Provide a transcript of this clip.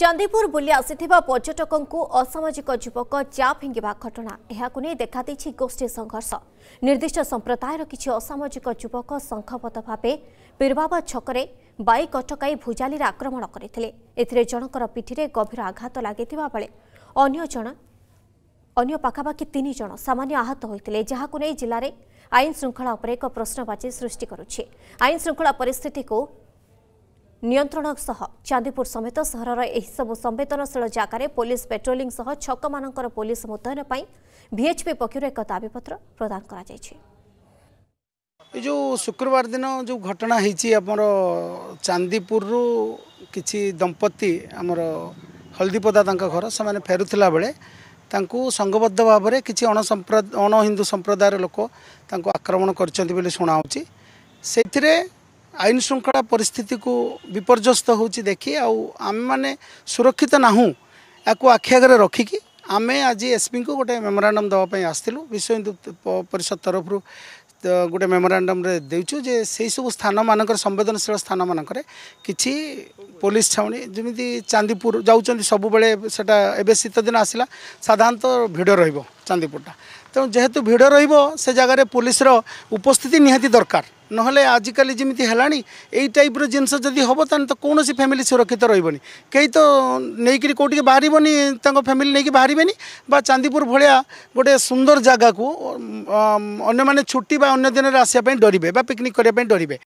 ଚାନ୍ଦିପୁର ବୁଲି ଆସିଥିବା ପର୍ଯ୍ୟଟକଙ୍କୁ ଅସାମାଜିକ ଯୁବକ ଚା ଫିଙ୍ଗିବା ଘଟଣା ଏହାକୁ ନେଇ ଦେଖାଦେଇଛି ଗୋଷ୍ଠୀ ସଂଘର୍ଷ ନିର୍ଦ୍ଦିଷ୍ଟ ସମ୍ପ୍ରଦାୟର କିଛି ଅସାମାଜିକ ଯୁବକ ସଂଘବଦ୍ଧ ଭାବେ ପିର୍ବାବା ଛକରେ ବାଇକ୍ ଅଟକାଇ ଭୁଜାଲିରେ ଆକ୍ରମଣ କରିଥିଲେ ଏଥିରେ ଜଣଙ୍କର ପିଠିରେ ଗଭୀର ଆଘାତ ଲାଗିଥିବା ବେଳେ ଅନ୍ୟ ପାଖାପାଖି ତିନି ଜଣ ସାମାନ୍ୟ ଆହତ ହୋଇଥିଲେ ଯାହାକୁ ନେଇ ଜିଲ୍ଲାରେ ଆଇନ ଶୃଙ୍ଖଳା ଉପରେ ଏକ ପ୍ରଶ୍ନବାଚୀ ସୃଷ୍ଟି କରୁଛି ଆଇନ ଶୃଙ୍ଖଳା ପରିସ୍ଥିତିକୁ ନିୟନ୍ତ୍ରଣ ସହ ଚାନ୍ଦିପୁର ସମେତ ସହରର ଏହିସବୁ ସମ୍ବେଦନଶୀଳ ଜାଗାରେ ପୋଲିସ ପେଟ୍ରୋଲିଂ ସହ ଛକମାନଙ୍କର ପୋଲିସ ମୁତୟନ ପାଇଁ ଭିଏଚ୍ପି ପକ୍ଷରୁ ଏକ ଦାବିପତ୍ର ପ୍ରଦାନ କରାଯାଇଛି ଏ ଯେଉଁ ଶୁକ୍ରବାର ଦିନ ଯେଉଁ ଘଟଣା ହେଇଛି ଆମର ଚାନ୍ଦିପୁରରୁ କିଛି ଦମ୍ପତି ଆମର ହଳଦୀପଦା ତାଙ୍କ ଘର ସେମାନେ ଫେରୁଥିଲା ବେଳେ ତାଙ୍କୁ ସଂଘବଦ୍ଧ ଭାବରେ କିଛି ଅଣସମ୍ପ୍ରଦ ଅଣ ହିନ୍ଦୁ ସମ୍ପ୍ରଦାୟର ଲୋକ ତାଙ୍କୁ ଆକ୍ରମଣ କରିଛନ୍ତି ବୋଲି ଶୁଣାହେଉଛି ସେଥିରେ ଆଇନ ଶୃଙ୍ଖଳା ପରିସ୍ଥିତିକୁ ବିପର୍ଯ୍ୟସ୍ତ ହେଉଛି ଦେଖି ଆଉ ଆମେମାନେ ସୁରକ୍ଷିତ ନାହୁଁ ଏହାକୁ ଆଖି ଆଗରେ ରଖିକି ଆମେ ଆଜି ଏସ୍ପିଙ୍କୁ ଗୋଟେ ମେମୋରାଣ୍ଡମ୍ ଦେବା ପାଇଁ ଆସିଥିଲୁ ବିଶ୍ୱ ହିନ୍ଦୁ ପରିଷଦ ତରଫରୁ ଗୋଟେ ମେମୋରାଣ୍ଡମ୍ରେ ଦେଉଛୁ ଯେ ସେହିସବୁ ସ୍ଥାନମାନଙ୍କରେ ସମ୍ବେଦନଶୀଳ ସ୍ଥାନମାନଙ୍କରେ କିଛି ପୋଲିସ ଛାଉଣି ଯେମିତି ଚାନ୍ଦିପୁର ଯାଉଛନ୍ତି ସବୁବେଳେ ସେଇଟା ଏବେ ଶୀତ ଦିନ ଆସିଲା ସାଧାରଣତଃ ଭିଡ଼ ରହିବ ଚାନ୍ଦିପୁରଟା ତେଣୁ ଯେହେତୁ ଭିଡ଼ ରହିବ ସେ ଜାଗାରେ ପୋଲିସର ଉପସ୍ଥିତି ନିହାତି ଦରକାର ନହେଲେ ଆଜିକାଲି ଯେମିତି ହେଲାଣି ଏଇ ଟାଇପ୍ର ଜିନିଷ ଯଦି ହେବ ତାହେଲେ ତ କୌଣସି ଫ୍ୟାମିଲି ସୁରକ୍ଷିତ ରହିବନି କେହି ତ ନେଇକରି କେଉଁଠିକି ବାହାରିବନି ତାଙ୍କ ଫ୍ୟାମିଲି ନେଇକି ବାହାରିବେନି ବା ଚାନ୍ଦିପୁର ଭଳିଆ ଗୋଟେ ସୁନ୍ଦର ଜାଗାକୁ ଅନ୍ୟମାନେ ଛୁଟି ବା ଅନ୍ୟ ଦିନରେ ଆସିବା ପାଇଁ ଡରିବେ ବା ପିକନିକ୍ କରିବା ପାଇଁ ଡରିବେ